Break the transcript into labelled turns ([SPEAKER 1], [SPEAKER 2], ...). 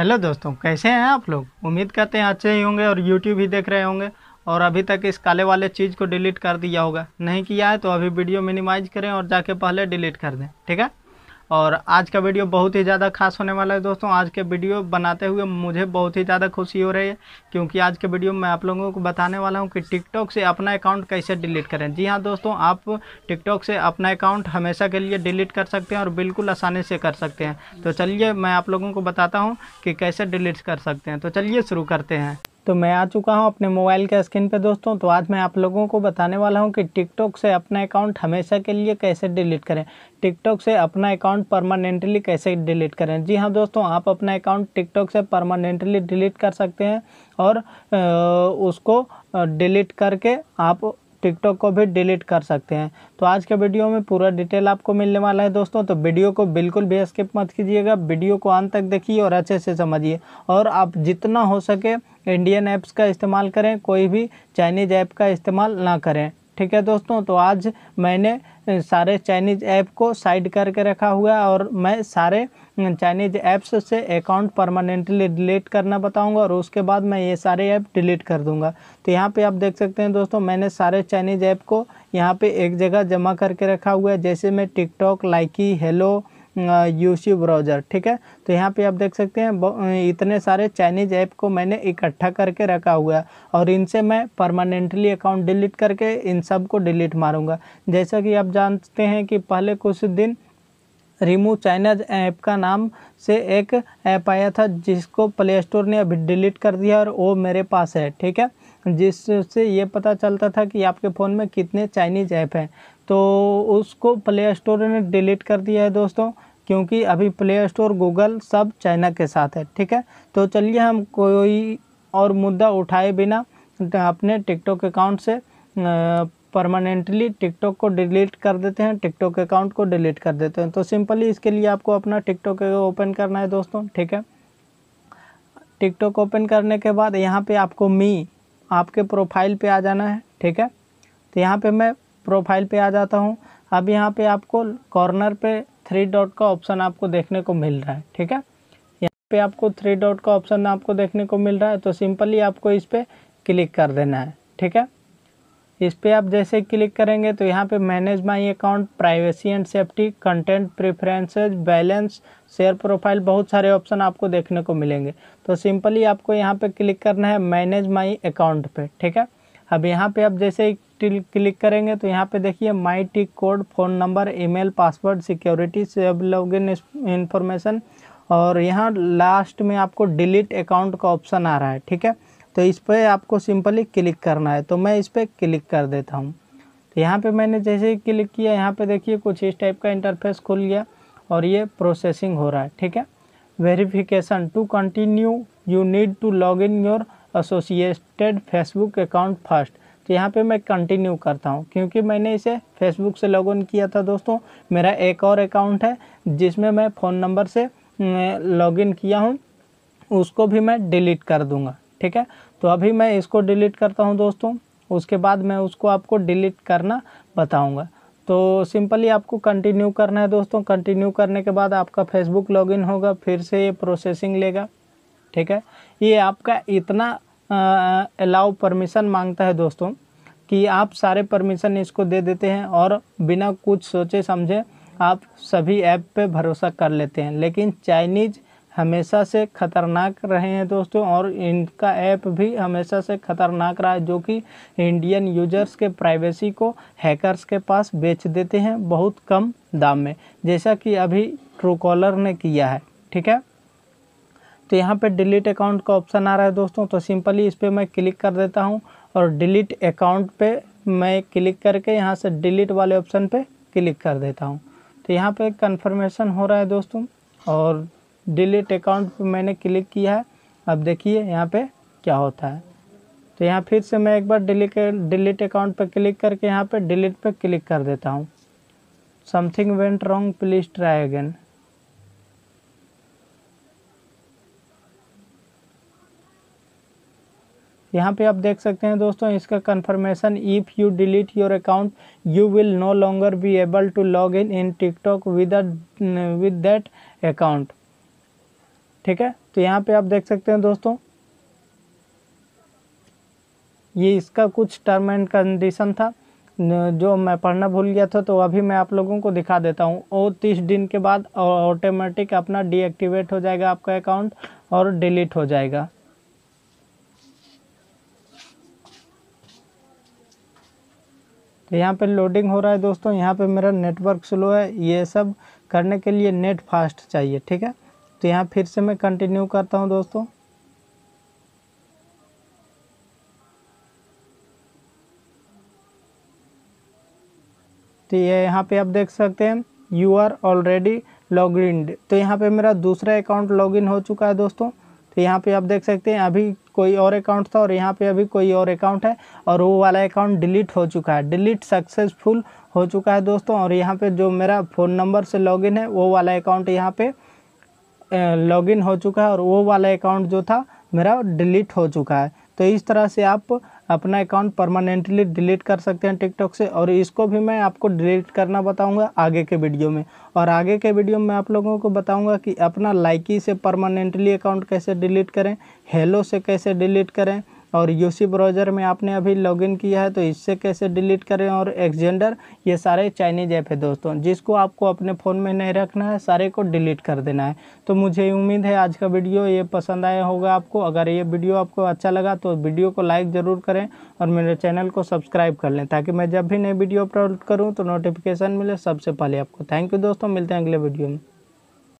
[SPEAKER 1] hello दोस्तों कैसे हैं आप लोग उम्मीद करते हैं अच्छे ही होंगे और यूट्यूब ही देख रहे होंगे और अभी तक इस काले वाले चीज़ को डिलीट कर दिया होगा नहीं किया है तो अभी वीडियो मिनिमाइज करें और जाके पहले डिलीट कर दें ठीक है और आज का वीडियो बहुत ही ज़्यादा खास होने वाला है दोस्तों आज के वीडियो बनाते हुए मुझे बहुत ही ज़्यादा खुशी हो रही है क्योंकि आज के वीडियो में मैं आप लोगों को बताने वाला हूं कि टिकटॉक से अपना अकाउंट कैसे डिलीट करें जी हां दोस्तों आप टिकटॉक से अपना अकाउंट हमेशा के लिए डिलीट कर सकते हैं और बिल्कुल आसानी से कर सकते हैं तो चलिए मैं आप लोगों को बताता हूँ कि कैसे डिलीट कर सकते हैं तो चलिए शुरू करते हैं तो मैं आ चुका हूं अपने मोबाइल के स्क्रीन पे दोस्तों तो आज मैं आप लोगों को बताने वाला हूं कि टिकटॉक से अपना अकाउंट हमेशा के लिए कैसे डिलीट करें टिकटॉक से अपना अकाउंट परमानेंटली कैसे डिलीट करें जी हाँ दोस्तों आप अपना अकाउंट टिकटॉक से परमानेंटली डिलीट कर सकते हैं और उसको डिलीट करके आप टिकटॉक को भी डिलीट कर सकते हैं तो आज के वीडियो में पूरा डिटेल आपको मिलने वाला है दोस्तों तो वीडियो को बिल्कुल भी स्किप मत कीजिएगा वीडियो को अंत तक देखिए और अच्छे से समझिए और आप जितना हो सके इंडियन ऐप्स का इस्तेमाल करें कोई भी चाइनीज़ ऐप का इस्तेमाल ना करें ठीक है दोस्तों तो आज मैंने सारे चाइनीज़ ऐप को साइड करके रखा हुआ है और मैं सारे चाइनीज़ ऐप्स से अकाउंट परमानेंटली डिलीट करना बताऊंगा और उसके बाद मैं ये सारे ऐप डिलीट कर दूंगा तो यहाँ पे आप देख सकते हैं दोस्तों मैंने सारे चाइनीज़ ऐप को यहाँ पे एक जगह जमा करके रखा हुआ है जैसे मैं TikTok Likee Hello UC browser ठीक है तो यहाँ पे आप देख सकते हैं इतने सारे चाइनीज़ ऐप को मैंने इकट्ठा करके रखा हुआ है और इनसे मैं परमानेंटली अकाउंट डिलीट करके इन सब को डिलीट मारूँगा जैसा कि आप जानते हैं कि पहले कुछ दिन रिमूव चाइनाज ऐप का नाम से एक ऐप आया था जिसको प्ले स्टोर ने अभी डिलीट कर दिया और वो मेरे पास है ठीक है जिससे ये पता चलता था कि आपके फ़ोन में कितने चाइनीज़ ऐप हैं तो उसको प्ले स्टोर ने डिलीट कर दिया है दोस्तों क्योंकि अभी प्ले स्टोर गूगल सब चाइना के साथ है ठीक है तो चलिए हम कोई और मुद्दा उठाए बिना अपने टिकटॉक अकाउंट से परमानेंटली टिकटॉक को डिलीट कर देते हैं टिकटॉक अकाउंट को डिलीट कर देते हैं तो सिंपली इसके लिए आपको अपना टिकटॉक ओपन करना है दोस्तों ठीक है टिकटॉक ओपन करने के बाद यहाँ पे आपको मी आपके प्रोफाइल पे आ जाना है ठीक है तो यहाँ पे मैं प्रोफाइल पे आ जाता हूँ अब यहाँ पे आपको कॉर्नर पे थ्री डॉट का ऑप्शन आपको देखने को मिल रहा है ठीक है यहाँ पे आपको थ्री डॉट का ऑप्शन आपको देखने को मिल रहा है तो सिंपली आपको इस पर क्लिक कर देना है ठीक है इस पर आप जैसे क्लिक करेंगे तो यहाँ पे manage my account privacy and safety content preferences balance share profile बहुत सारे ऑप्शन आपको देखने को मिलेंगे तो सिंपली आपको यहाँ पे क्लिक करना है मैनेज माई अकाउंट पे ठीक है अब यहाँ पे आप जैसे ही क्लिक करेंगे तो यहाँ पे देखिए my tik code phone number email password security log in information और यहाँ लास्ट में आपको डिलीट अकाउंट का ऑप्शन आ रहा है ठीक है तो इस पर आपको सिंपली क्लिक करना है तो मैं इस पर क्लिक कर देता हूँ तो यहाँ पे मैंने जैसे ही क्लिक किया यहाँ पे देखिए कुछ इस टाइप का इंटरफेस खुल गया और ये प्रोसेसिंग हो रहा है ठीक है verification to continue you need to log in your associated Facebook account first तो यहाँ पे मैं कंटिन्यू करता हूँ क्योंकि मैंने इसे फेसबुक से इन किया था दोस्तों मेरा एक और अकाउंट है जिसमें मैं फ़ोन नंबर से लॉगिन किया हूँ उसको भी मैं डिलीट कर दूँगा ठीक है तो अभी मैं इसको डिलीट करता हूँ दोस्तों उसके बाद मैं उसको आपको डिलीट करना बताऊँगा तो सिंपली आपको कंटिन्यू करना है दोस्तों कंटिन्यू करने के बाद आपका फेसबुक लॉगिन होगा फिर से ये प्रोसेसिंग लेगा ठीक है ये आपका इतना अलाउ परमिशन मांगता है दोस्तों कि आप सारे परमिशन इसको दे देते हैं और बिना कुछ सोचे समझे आप सभी ऐप पे भरोसा कर लेते हैं लेकिन चाइनीज़ हमेशा से ख़तरनाक रहे हैं दोस्तों और इनका ऐप भी हमेशा से ख़तरनाक रहा है जो कि इंडियन यूजर्स के प्राइवेसी को हैकर्स के पास बेच देते हैं बहुत कम दाम में जैसा कि अभी ट्रूकॉलर ने किया है ठीक है तो यहाँ पे डिलीट अकाउंट का ऑप्शन आ रहा है दोस्तों तो सिंपली इस पर मैं क्लिक कर देता हूँ और डिलीट अकाउंट पे मैं क्लिक करके यहाँ से डिलीट वाले ऑप्शन पे क्लिक कर देता हूँ तो यहाँ पे कंफर्मेशन हो रहा है दोस्तों और डिलीट अकाउंट पे मैंने क्लिक किया है अब देखिए यहाँ पे क्या होता है तो यहाँ फिर से मैं एक बार डिलीट डिलीट अकाउंट पर क्लिक करके यहाँ पर डिलीट पर क्लिक कर देता हूँ something went wrong please try again यहाँ पे आप देख सकते हैं दोस्तों इसका confirmation if you delete your account you will no longer be able to log in in TikTok with with that account ठीक है तो यहाँ पे आप देख सकते हैं दोस्तों ये इसका कुछ टर्म एंड कंडीशन था जो मैं पढ़ना भूल गया था तो अभी मैं आप लोगों को दिखा देता हूँ और तीस दिन के बाद ऑटोमेटिक अपना डीएक्टिवेट हो जाएगा आपका अकाउंट और डिलीट हो जाएगा तो यहाँ पे लोडिंग हो रहा है दोस्तों यहाँ पे मेरा नेटवर्क स्लो है ये सब करने के लिए नेट फास्ट चाहिए ठीक है तो यहाँ फिर से मैं कंटिन्यू करता हूँ दोस्तों तो ये यहाँ पे आप देख सकते हैं you are already log in तो यहाँ पे मेरा दूसरा अकाउंट लॉगिन हो चुका है दोस्तों तो यहाँ पे आप देख सकते हैं अभी कोई और अकाउंट था और यहाँ पे अभी कोई और अकाउंट है और वो वाला अकाउंट डिलीट हो चुका है डिलीट सक्सेसफुल हो चुका है दोस्तों और यहाँ पे जो मेरा फ़ोन नंबर से लॉगिन है वो वाला अकाउंट यहाँ पे लॉगिन हो चुका है और वो वाला अकाउंट जो था मेरा डिलीट हो चुका है तो इस तरह से आप अपना अकाउंट परमानेंटली डिलीट कर सकते हैं टिकटॉक से और इसको भी मैं आपको डिलीट करना बताऊँगा आगे के वीडियो में और आगे के वीडियो में आप लोगों को बताऊँगा कि अपना लाइकी से परमानेंटली अकाउंट कैसे डिलीट करें हेलो से कैसे डिलीट करें और यूसी ब्राउज़र में आपने अभी लॉगिन किया है तो इससे कैसे डिलीट करें और एक्सजेंडर ये सारे चाइनीज ऐप है दोस्तों जिसको आपको अपने फ़ोन में नहीं रखना है सारे को डिलीट कर देना है तो मुझे उम्मीद है आज का वीडियो ये पसंद आया होगा आपको अगर ये वीडियो आपको अच्छा लगा तो वीडियो को लाइक ज़रूर करें और मेरे चैनल को सब्सक्राइब कर लें ताकि मैं जब भी नई वीडियो अपलोड करूँ तो नोटिफिकेशन मिले सबसे पहले आपको थैंक यू दोस्तों मिलते हैं अगले वीडियो में